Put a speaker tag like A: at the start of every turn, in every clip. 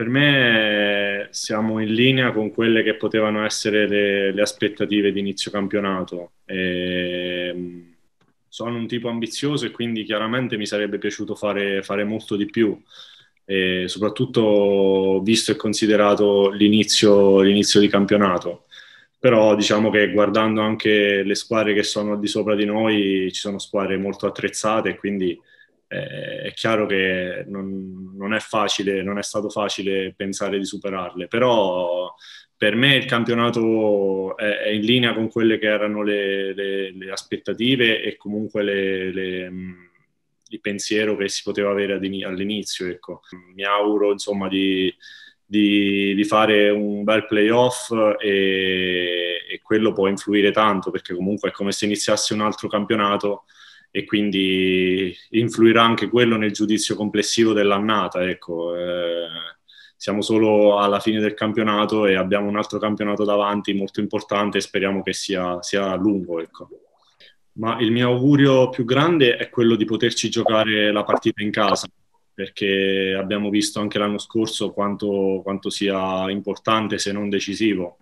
A: per me siamo in linea con quelle che potevano essere le, le aspettative di inizio campionato. E, ehm, sono un tipo ambizioso e quindi chiaramente mi sarebbe piaciuto fare, fare molto di più, e soprattutto visto e considerato l'inizio, l'inizio di campionato però diciamo che guardando anche le squadre che sono al di sopra di noi ci sono squadre molto attrezzate e quindi eh, è chiaro che non, non, è facile, non è stato facile pensare di superarle, però per me il campionato è, è in linea con quelle che erano le, le, le aspettative e comunque le, mm, il pensiero che si poteva avere all'inizio. Ecco. Mi auguro insomma di, di, di, fare un bel playoff e, e quello può influire tanto perché comunque è come se iniziasse un altro campionato e quindi influirà anche quello nel giudizio complessivo dell'annata. Ecco, eh, siamo solo alla fine del campionato e abbiamo un altro campionato davanti molto importante e speriamo che sia, sia lungo. Ecco. Ma il mio augurio più grande è quello di poterci giocare la partita in casa, perché abbiamo visto anche l'anno scorso quanto, quanto sia importante se non decisivo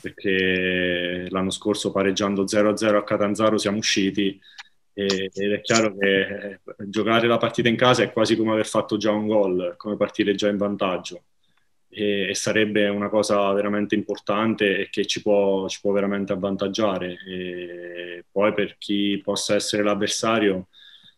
A: perché l'anno scorso pareggiando 0-0 a Catanzaro siamo usciti ed è chiaro che eh, giocare la partita in casa è quasi come aver fatto già un gol, come partire già in vantaggio e, sarebbe una cosa veramente importante e che ci può, ci può veramente avvantaggiare. E poi per chi possa essere l'avversario,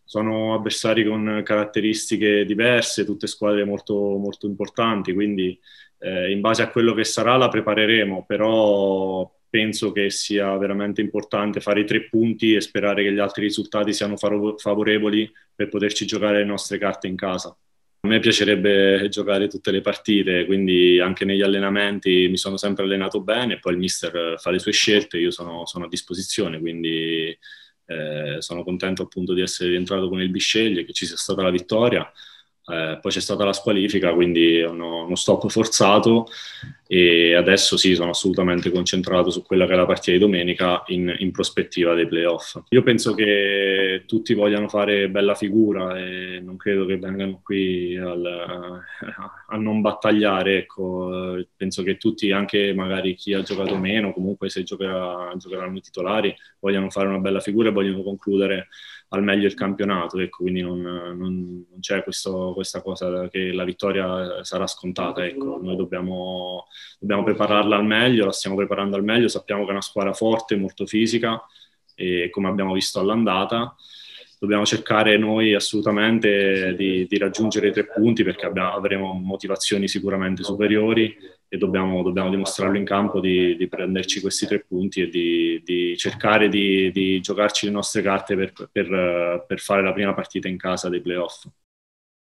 A: sono avversari con caratteristiche diverse, tutte squadre molto, molto importanti, quindi eh, in base a quello che sarà la prepareremo, però penso che sia veramente importante fare i tre punti e sperare che gli altri risultati siano favorevoli per poterci giocare le nostre carte in casa. A me piacerebbe giocare tutte le partite, quindi anche negli allenamenti mi sono sempre allenato bene, poi il mister fa le sue scelte, io sono, sono a disposizione, quindi eh, sono contento appunto di essere rientrato con il Bisceglie, che ci sia stata la vittoria. Eh, poi c'è stata la squalifica, quindi uno, uno stop forzato e adesso sì, sono assolutamente concentrato su quella che è la partita di domenica in, in prospettiva dei playoff. Io penso che tutti vogliano fare bella figura e non credo che vengano qui al, a non battagliare, ecco. penso che tutti, anche magari chi ha giocato meno, comunque se giocherà, giocheranno i titolari, vogliano fare una bella figura e vogliono concludere al meglio il campionato, ecco, quindi non, non, non c'è questo, questa cosa che la vittoria sarà scontata, ecco. noi dobbiamo dobbiamo prepararla al meglio, la stiamo preparando al meglio, sappiamo che è una squadra forte, molto fisica, e come abbiamo visto all'andata. Dobbiamo cercare noi assolutamente di, di raggiungere i tre punti perché abbiamo, avremo motivazioni sicuramente superiori e dobbiamo, dobbiamo dimostrarlo in campo di, di, prenderci questi tre punti e di, di cercare di, giocarci le nostre carte per, per, per fare la prima partita in casa dei playoff.